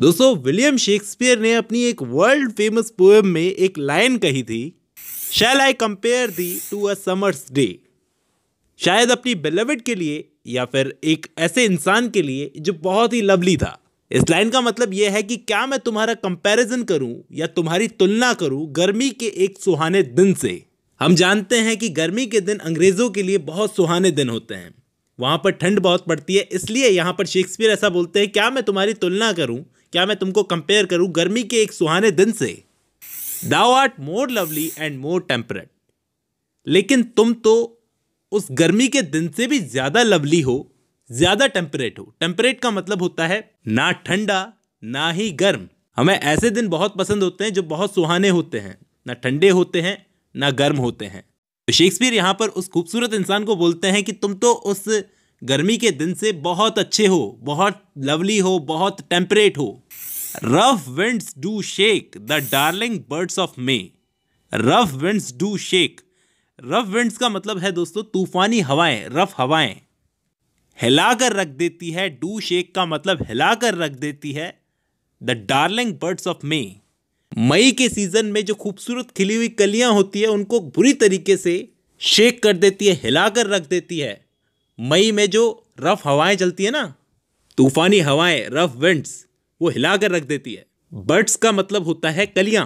दोस्तों William Shakespeare ने अपनी एक वर्ल्ड फेमस पोएम में एक लाइन कही थी shall I compare thee to a summer's day शायद अपनी बेलविड के लिए या फिर एक ऐसे इंसान के लिए जो बहुत ही लवली था इस लाइन का मतलब यह है कि क्या मैं तुम्हारा कंपैरिजन करूं या तुम्हारी तुलना करूं गर्मी के एक सुहाने दिन से हम जानते हैं कि गर्मी के दिन अंग्रेज़ों के लिए बहुत सुहाने दिन होते हैं वहां पर ठंड बहुत पड़ती है इसलिए यहां पर शेक्सपियर ऐसा बोलते हैं क्या मैं तुम्हारी तुलना करूँ क्या मैं तुमको कंपेयर करूं गर्मी के एक सुहाने दिन से thou art more lovely and more temperate लेकिन तुम तो उस गर्मी के दिन से भी ज़्यादा लवली हो ज़्यादा टेम्परेट हो टेम्परेट का मतलब होता है ना ठंडा ना ही गर्म हमें ऐसे दिन बहुत पसंद होते हैं जो बहुत सुहाने होते हैं ना ठंडे होते हैं ना गर्म होते हैं तो शेक्सपियर यहाँ पर उस खूबसूरत इंसान को बोलते हैं कि तुम तो उस गर्मी के दिन से बहुत अच्छे हो बहुत लवली हो बहुत टेम्परेट हो rough winds do shake the darling birds of May rough winds do shake rough winds का मतलब है दोस्तों तूफानी हवाएं रफ हवाएं हिला कर रख देती है डू शेक का मतलब हिला कर रख देती है the darling birds of May मई के सीजन में जो खूबसूरत खिली हुई कलियां होती है उनको बुरी तरीके से शेक कर देती है हिला कर रख देती है मई में जो रफ हवाएं चलती है ना तूफानी हवाएं रफ विंड्स वो हिला कर रख देती है बर्ड्स का मतलब होता है कलियां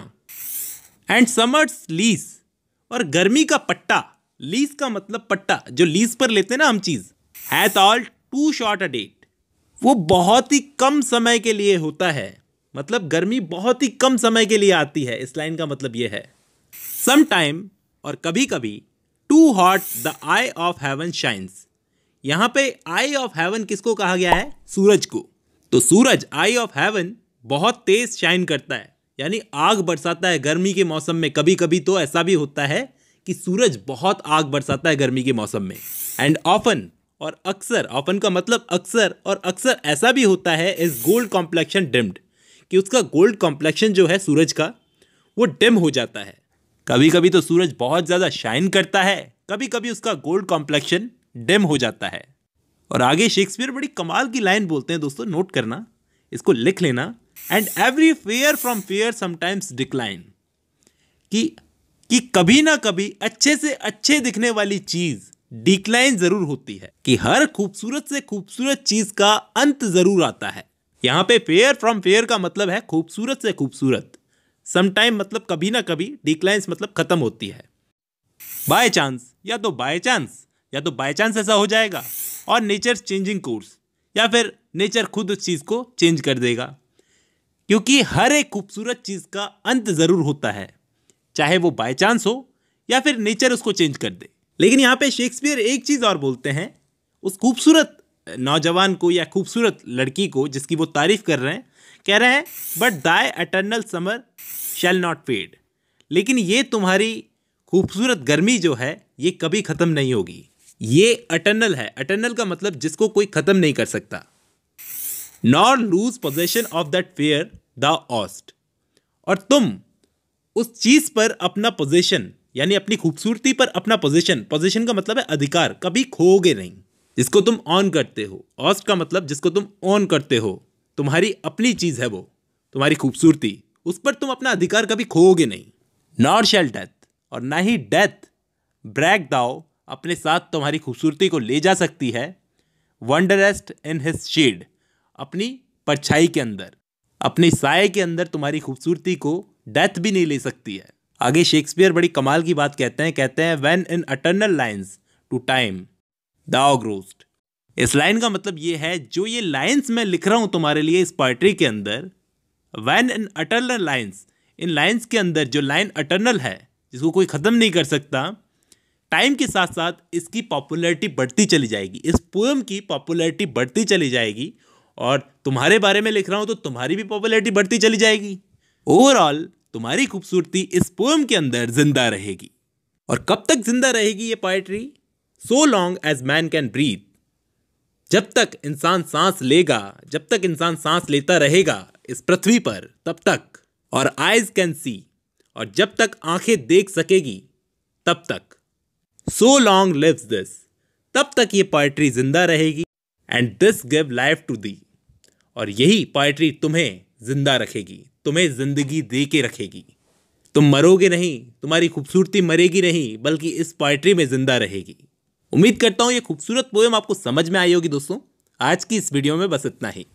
एंड समर्स लीस और गर्मी का पट्टा लीस का मतलब पट्टा जो लीस पर लेते हैं ना हम चीज़ hath all too short a date वो बहुत ही कम समय के लिए होता है मतलब गर्मी बहुत ही कम समय के लिए आती है इस लाइन का मतलब ये है समटाइम और कभी कभी too hot the eye of heaven shines यहाँ पे आई ऑफ हेवन किसको कहा गया है सूरज को तो सूरज आई ऑफ हेवन बहुत तेज शाइन करता है यानी आग बरसाता है गर्मी के मौसम में कभी कभी तो ऐसा भी होता है कि सूरज बहुत आग बरसाता है गर्मी के मौसम में एंड ऑफन और अक्सर ऑफन का मतलब अक्सर और अक्सर ऐसा भी होता है इस गोल्ड कॉम्प्लेक्शन डिम्ड कि उसका गोल्ड कॉम्प्लेक्शन जो है सूरज का वो डिम हो जाता है कभी कभी तो सूरज बहुत ज़्यादा शाइन करता है कभी कभी उसका गोल्ड कॉम्प्लेक्शन डेम हो जाता है और आगे शेक्सपियर बड़ी कमाल की लाइन बोलते हैं दोस्तों नोट करना इसको लिख लेना and every fair from fair sometimes declines कि कि कभी ना कभी अच्छे से अच्छे दिखने वाली चीज डिक्लाइन जरूर होती है कि हर खूबसूरत से खूबसूरत चीज का अंत जरूर आता है यहां पे फेयर फ्रॉम फेयर का मतलब है खूबसूरत से खूबसूरत समटाइम मतलब कभी ना कभी डिक्लाइंस मतलब खत्म होती है बाय चांस या तो बाय चांस या तो बाई चांस ऐसा हो जाएगा और नेचर चेंजिंग कोर्स या फिर नेचर खुद उस चीज़ को चेंज कर देगा क्योंकि हर एक खूबसूरत चीज़ का अंत ज़रूर होता है चाहे वो बाई चांस हो या फिर नेचर उसको चेंज कर दे लेकिन यहाँ पे शेक्सपियर एक चीज़ और बोलते हैं उस खूबसूरत नौजवान को या खूबसूरत लड़की को जिसकी वो तारीफ कर रहे हैं कह रहे हैं but thy eternal summer shall not fade लेकिन ये तुम्हारी खूबसूरत गर्मी जो है ये कभी ख़त्म नहीं होगी ये अटर्नल है अटर्नल का मतलब जिसको कोई खत्म नहीं कर सकता nor lose possession of that fair thou ow'st और तुम उस चीज पर अपना पोजेशन यानी अपनी खूबसूरती पर अपना पोजेशन पोजेशन का मतलब है अधिकार कभी खोगे नहीं जिसको तुम ऑन करते हो ऑस्ट का मतलब जिसको तुम ऑन करते हो तुम्हारी अपनी चीज़ है वो तुम्हारी खूबसूरती उस पर तुम अपना अधिकार कभी खोगे नहीं नॉर शेल डेथ और ना ही डेथ ब्रैक दाओ अपने साथ तुम्हारी खूबसूरती को ले जा सकती है वंडरेस्ट इन हिज शेड अपनी परछाई के अंदर अपने साय के अंदर तुम्हारी खूबसूरती को डेथ भी नहीं ले सकती है आगे शेक्सपियर बड़ी कमाल की बात कहते हैं कहते हैं when in eternal lines to time dost इस लाइन का मतलब ये है जो ये लाइन्स मैं लिख रहा हूँ तुम्हारे लिए इस पोइट्री के अंदर वैन इन अटर्नल लाइन्स इन लाइन्स के अंदर जो लाइन अटर्नल है जिसको कोई ख़त्म नहीं कर सकता टाइम के साथ साथ इसकी पॉपुलैरिटी बढ़ती चली जाएगी इस पोएम की पॉपुलैरिटी बढ़ती चली जाएगी और तुम्हारे बारे में लिख रहा हूँ तो तुम्हारी भी पॉपुलैरिटी बढ़ती चली जाएगी ओवरऑल तुम्हारी खूबसूरती इस पोएम के अंदर जिंदा रहेगी और कब तक जिंदा रहेगी ये poetry so long as man can breathe जब तक इंसान सांस लेगा जब तक इंसान सांस लेता रहेगा इस पृथ्वी पर तब तक और आइज कैन सी और जब तक आंखें देख सकेगी तब तक सो लॉन्ग लिव्स दिस तब तक ये पोइट्री जिंदा रहेगी and this give life to thee और यही पोइट्री तुम्हें जिंदा रखेगी तुम्हें जिंदगी दे के रखेगी तुम मरोगे नहीं तुम्हारी खूबसूरती मरेगी नहीं बल्कि इस पोइट्री में जिंदा रहेगी उम्मीद करता हूँ ये खूबसूरत पोएम आपको समझ में आई होगी दोस्तों आज की इस वीडियो में बस इतना ही